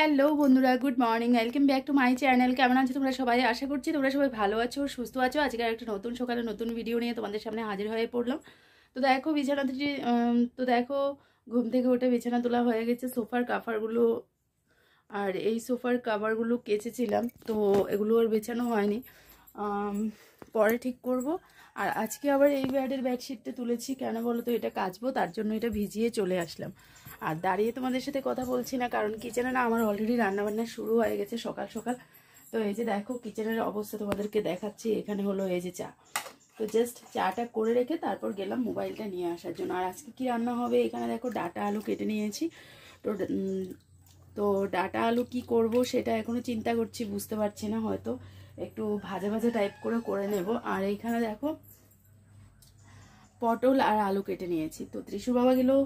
hello বন্ধুরা good morning welcome back to my channel কেমন আছো তোমরা সবাই আশা করছি তোমরা সবাই ভালো আছো সুস্থ আছো আজকে একটা নতুন সকালে নতুন ভিডিও নিয়ে তোমাদের সামনে হাজির হয়ে পড়লাম তো দেখো বিছানা থেকে তো দেখো ঘুম থেকে উঠে বিছানা তোলা হয়ে গেছে সোফার কাভারগুলো আর এই সোফার কাভারগুলো কেচেছিলাম তো এগুলো আর বেছানো হয়নি পরে ঠিক করব আর আজকে আবার এই ব্যাডের বেডশিটটা তুলেছি কেন বলো তো এটা কাচবো তার জন্য এটা ভিজিয়ে চলে আসলাম আর দাঁড়িয়ে তোমাদের সাথে কথা বলছি না কারণ কিচেনে না আমার অলরেডি রান্নাবান্না শুরু হয়ে গেছে সকাল সকাল তো এই যে দেখো কিচেনের অবস্থা তোমাদেরকে দেখাচ্ছি এখানে হলো এই যে চা তো জাস্ট চাটা করে রেখে তারপর গেলাম মোবাইলটা নিয়ে আসার জন্য আর আজকে কি রান্না হবে এখানে দেখো ডাটা আলু কেটে নিয়েছি তো তো ডাটা আলু কি করব সেটা এখনও চিন্তা করছি বুঝতে পারছি না হয়তো একটু ভাজা ভাজা টাইপ করে করে নেব আর এইখানে দেখো পটল আর আলু কেটে নিয়েছি তো ত্রিশু বাবা গেলেও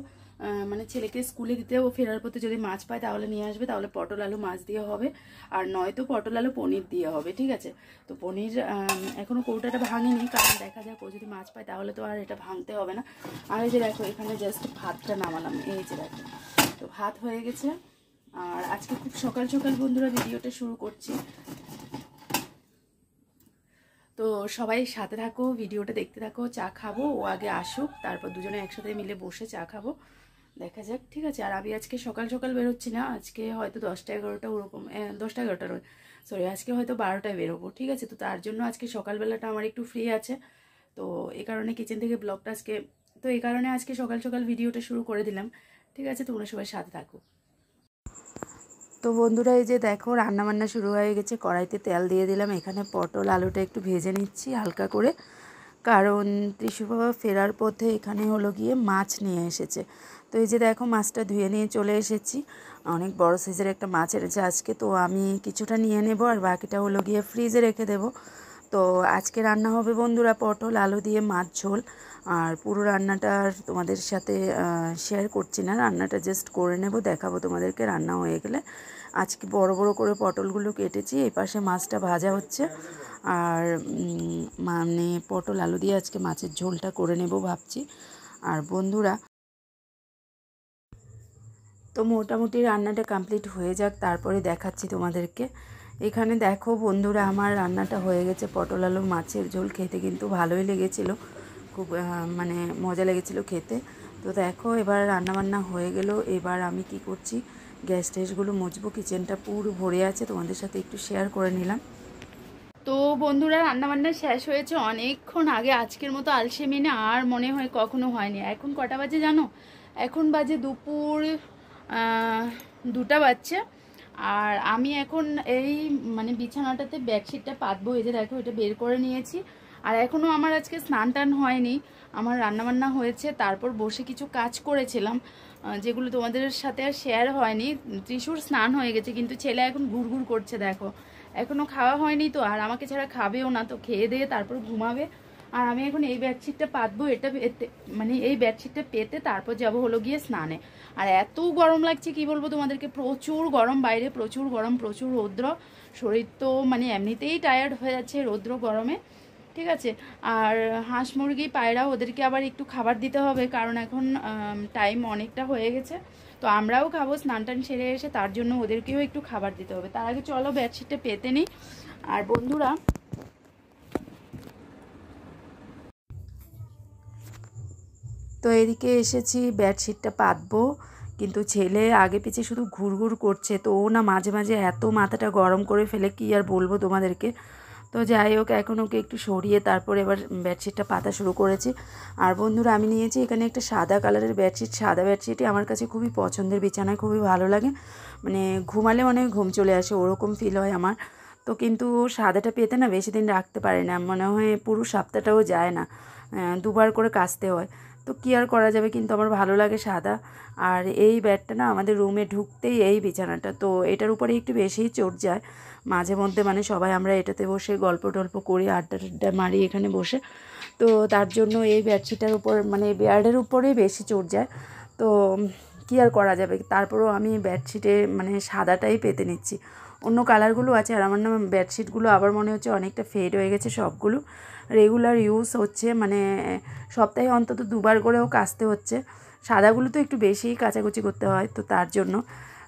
মানে ছেলেকে স্কুলে দিতে ও ফেরার পথে যদি মাছ পায় তাহলে নিয়ে আসবে তাহলে পটল আলু মাছ দিয়ে হবে আর নয়তো পটল আলু পনির দিয়ে হবে ঠিক আছে তো পনির এখনও কৌটাটা ভাঙেনি কারণ দেখা যাক ও যদি মাছ পায় তাহলে তো আর এটা ভাঙতে হবে না আর এই যে দেখো এখানে জাস্ট ভাতটা নামালাম এই যে দেখো তো ভাত হয়ে গেছে আর আজকে খুব সকাল সকাল বন্ধুরা ভিডিওটা শুরু করছি তো সবাই সাথে থাকো ভিডিওটা দেখতে থাকো চা খাবো ও আগে আসুক তারপর দুজনে একসাথে মিলে বসে চা খাবো দেখা যাক ঠিক আছে আর আমি আজকে সকাল সকাল বেরোচ্ছি না আজকে হয়তো দশটা এগারোটা ওরকম দশটা এগারোটা নয় সরি আজকে হয়তো বারোটায় বেরোবো ঠিক আছে তো তার জন্য আজকে সকালবেলাটা আমার একটু ফ্রি আছে তো এ কারণে কিচেন থেকে ব্লগটা আজকে তো এই কারণে আজকে সকাল সকাল ভিডিওটা শুরু করে দিলাম ঠিক আছে তোমরা সবাই সাথে থাকো তো বন্ধুরা এই যে দেখো রান্নাবান্না শুরু হয়ে গেছে কড়াইতে তেল দিয়ে দিলাম এখানে পটল আলুটা একটু ভেজে নিচ্ছি হালকা করে কারণ বাবা ফেরার পথে এখানে হলো গিয়ে মাছ নিয়ে এসেছে তো এই যে দেখো মাছটা ধুয়ে নিয়ে চলে এসেছি অনেক বড় সাইজের একটা মাছ এনেছে আজকে তো আমি কিছুটা নিয়ে নেব আর বাকিটা হলো গিয়ে ফ্রিজে রেখে দেবো তো আজকে রান্না হবে বন্ধুরা পটল আলু দিয়ে মাছ ঝোল আর পুরো রান্নাটা তোমাদের সাথে শেয়ার করছি না রান্নাটা জাস্ট করে নেব দেখাবো তোমাদেরকে রান্না হয়ে গেলে আজকে বড় বড় করে পটলগুলো কেটেছি এই পাশে মাছটা ভাজা হচ্ছে আর মানে পটল আলু দিয়ে আজকে মাছের ঝোলটা করে নেব ভাবছি আর বন্ধুরা তো মোটামুটি রান্নাটা কমপ্লিট হয়ে যাক তারপরে দেখাচ্ছি তোমাদেরকে এখানে দেখো বন্ধুরা আমার রান্নাটা হয়ে গেছে পটল আলু মাছের ঝোল খেতে কিন্তু ভালোই লেগেছিল খুব মানে মজা লেগেছিল খেতে তো দেখো এবার রান্নাবান্না হয়ে গেল এবার আমি কি করছি গ্যাস ট্যাসগুলো মজবো কিচেনটা পুরো ভরে আছে তোমাদের সাথে একটু শেয়ার করে নিলাম তো বন্ধুরা রান্নাবান্না শেষ হয়েছে অনেকক্ষণ আগে আজকের মতো আলসে মেনে আর মনে হয় কখনো হয়নি এখন কটা বাজে জানো এখন বাজে দুপুর দুটা বাজছে আর আমি এখন এই মানে বিছানাটাতে বেডশিটটা পাতবো এই যে দেখো এটা বের করে নিয়েছি আর এখনও আমার আজকে স্নান টান হয়নি আমার রান্নাবান্না হয়েছে তারপর বসে কিছু কাজ করেছিলাম যেগুলো তোমাদের সাথে আর শেয়ার হয়নি ত্রিশুর স্নান হয়ে গেছে কিন্তু ছেলে এখন ঘুরঘুর করছে দেখো এখনও খাওয়া হয়নি তো আর আমাকে ছাড়া খাবেও না তো খেয়ে দিয়ে তারপর ঘুমাবে আর আমি এখন এই বেডশিটটা পাতবো এটা মানে এই বেডশিটটা পেতে তারপর যাব হলো গিয়ে স্নানে আর এত গরম লাগছে কি বলবো তোমাদেরকে প্রচুর গরম বাইরে প্রচুর গরম প্রচুর রৌদ্র শরীর তো মানে এমনিতেই টায়ার্ড হয়ে যাচ্ছে রৌদ্র গরমে ঠিক আছে আর হাঁস মুরগি পায়রা ওদেরকে আবার একটু খাবার দিতে হবে কারণ এখন টাইম অনেকটা হয়ে গেছে তো আমরাও খাবো স্নান টান সেরে এসে তার জন্য ওদেরকেও একটু খাবার দিতে হবে তার আগে চলো বেডশিটটা পেতে নিই আর বন্ধুরা তো এদিকে এসেছি বেডশিটটা পাতবো কিন্তু ছেলে আগে পিছিয়ে শুধু ঘুরঘুর করছে তো ও না মাঝে মাঝে এত মাথাটা গরম করে ফেলে কি আর বলবো তোমাদেরকে তো যাই হোক এখন ওকে একটু সরিয়ে তারপর এবার বেডশিটটা পাতা শুরু করেছি আর বন্ধুরা আমি নিয়েছি এখানে একটা সাদা কালারের বেডশিট সাদা বেডশিটই আমার কাছে খুবই পছন্দের বিছানায় খুবই ভালো লাগে মানে ঘুমালে মনে ঘুম চলে আসে ওরকম ফিল হয় আমার তো কিন্তু সাদাটা পেতে না বেশি দিন রাখতে পারে না মনে হয় পুরো সপ্তাহটাও যায় না দুবার করে কাচতে হয় তো কী আর করা যাবে কিন্তু আমার ভালো লাগে সাদা আর এই ব্যাটটা না আমাদের রুমে ঢুকতেই এই বিছানাটা তো এটার উপরে একটু বেশিই চোট যায় মাঝে মধ্যে মানে সবাই আমরা এটাতে বসে গল্প টল্প করি আড্ডা টাড্ডা মারি এখানে বসে তো তার জন্য এই বেডশিটার উপর মানে বেয়ারের উপরেই বেশি চোট যায় তো কী আর করা যাবে তারপরেও আমি বেডশিটে মানে সাদাটাই পেতে নিচ্ছি অন্য কালারগুলো আছে আর আমার নাম বেডশিটগুলো আবার মনে হচ্ছে অনেকটা ফেড হয়ে গেছে সবগুলো রেগুলার ইউজ হচ্ছে মানে সপ্তাহে অন্তত দুবার করেও কাচতে হচ্ছে সাদাগুলো তো একটু বেশিই কাচাকুচি করতে হয় তো তার জন্য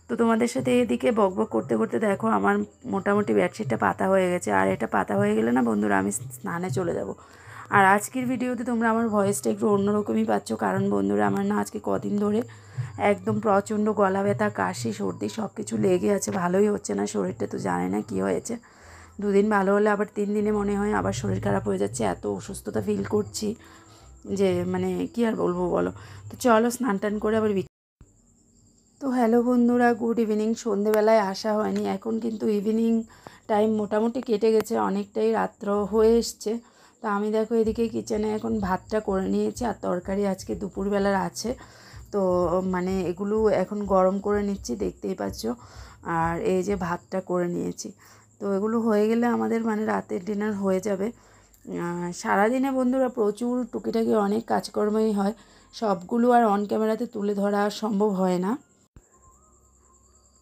তো তোমাদের সাথে এদিকে বক বক করতে করতে দেখো আমার মোটামুটি বেডশিটটা পাতা হয়ে গেছে আর এটা পাতা হয়ে গেলে না বন্ধুরা আমি স্নানে চলে যাব আর আজকের ভিডিওতে তোমরা আমার ভয়েসটা একটু অন্যরকমই পাচ্ছ কারণ বন্ধুরা আমার না আজকে কদিন ধরে একদম প্রচণ্ড গলা ব্যথা কাশি সর্দি সব কিছু লেগে আছে ভালোই হচ্ছে না শরীরটা তো জানে না কী হয়েছে দুদিন ভালো হলে আবার তিন দিনে মনে হয় আবার শরীর খারাপ হয়ে যাচ্ছে এত অসুস্থতা ফিল করছি যে মানে কি আর বলবো বলো তো চলো স্নান টান করে আবার তো হ্যালো বন্ধুরা গুড ইভিনিং সন্ধেবেলায় আসা হয়নি এখন কিন্তু ইভিনিং টাইম মোটামুটি কেটে গেছে অনেকটাই রাত্র হয়ে এসছে তো আমি দেখো এদিকে কিচেনে এখন ভাতটা করে নিয়েছি আর তরকারি আজকে দুপুরবেলার আছে তো মানে এগুলো এখন গরম করে নিচ্ছি দেখতেই পাচ্ছ আর এই যে ভাতটা করে নিয়েছি তো এগুলো হয়ে গেলে আমাদের মানে রাতের ডিনার হয়ে যাবে সারাদিনে বন্ধুরা প্রচুর টুকিটাকি অনেক কাজকর্মই হয় সবগুলো আর অন ক্যামেরাতে তুলে ধরা সম্ভব হয় না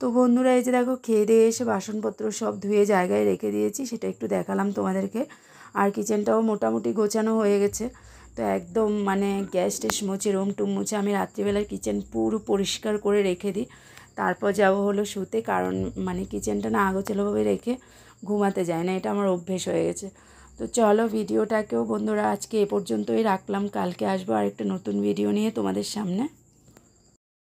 তো বন্ধুরা এই যে দেখো খেয়ে দিয়ে এসে বাসনপত্র সব ধুয়ে জায়গায় রেখে দিয়েছি সেটা একটু দেখালাম তোমাদেরকে আর কিচেনটাও মোটামুটি গোছানো হয়ে গেছে তো একদম মানে গ্যাস টেস মুছে রুম টুম মুছে আমি রাত্রিবেলার কিচেন পুরো পরিষ্কার করে রেখে দিই তারপর যাব হলো শুতে কারণ মানে কিচেনটা না আগোচালোভাবে রেখে ঘুমাতে যায় না এটা আমার অভ্যেস হয়ে গেছে তো চলো ভিডিওটাকেও বন্ধুরা আজকে এ পর্যন্তই রাখলাম কালকে আসবো আরেকটা নতুন ভিডিও নিয়ে তোমাদের সামনে